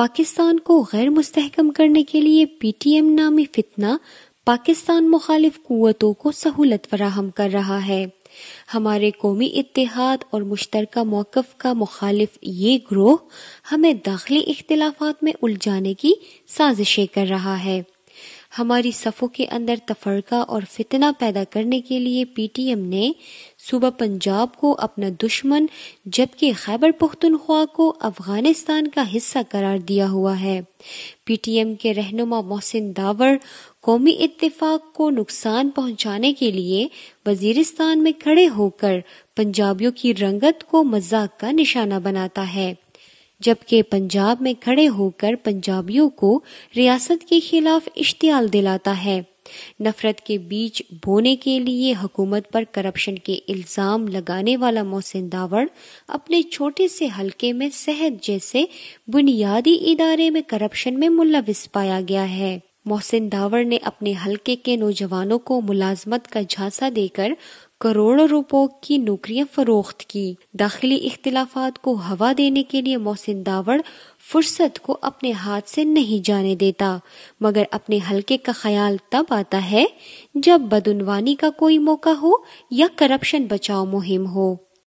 پاکستان کو غیر مستحکم کرنے کے لیے پی ٹی ایم نامی فتنہ پاکستان مخالف قوتوں کو سہولت فراہم کر رہا ہے ہمارے قومی اتحاد اور مشترکہ موقف کا مخالف یہ گروہ ہمیں داخلی اختلافات میں الجھانے کی سازشیں کر رہا ہے ہماری صفوں کے اندر تفرقہ اور فتنہ پیدا کرنے کے لیے پی ٹی ایم نے صوبہ پنجاب کو اپنا دشمن جبکہ خیبر پختونخوا کو افغانستان کا حصہ قرار دیا ہوا ہے پی ٹی ایم کے رہنما محسن داور قومی اتفاق کو نقصان پہنچانے کے لیے وزیرستان میں کھڑے ہو کر پنجابیوں کی رنگت کو مزاق کا نشانہ بناتا ہے جبکہ پنجاب میں کھڑے ہو کر پنجابیوں کو ریاست کے خلاف اشتعال دلاتا ہے نفرت کے بیچ بونے کے لیے حکومت پر کرپشن کے الزام لگانے والا محسن داوڑ اپنے چھوٹے سے حلقے میں صحت جیسے بنیادی ادارے میں کرپشن میں ملوث پایا گیا ہے محسن داور نے اپنے حلقے کے نوجوانوں کو ملازمت کا جھانسا دے کر کروڑ روپوں کی نوکریاں فروخت کی داخلی اختلافات کو ہوا دینے کے لیے محسن داوڑ فرصت کو اپنے ہاتھ سے نہیں جانے دیتا مگر اپنے حلقے کا خیال تب آتا ہے جب بدعنوانی کا کوئی موقع ہو یا کرپشن بچاؤ مہم ہو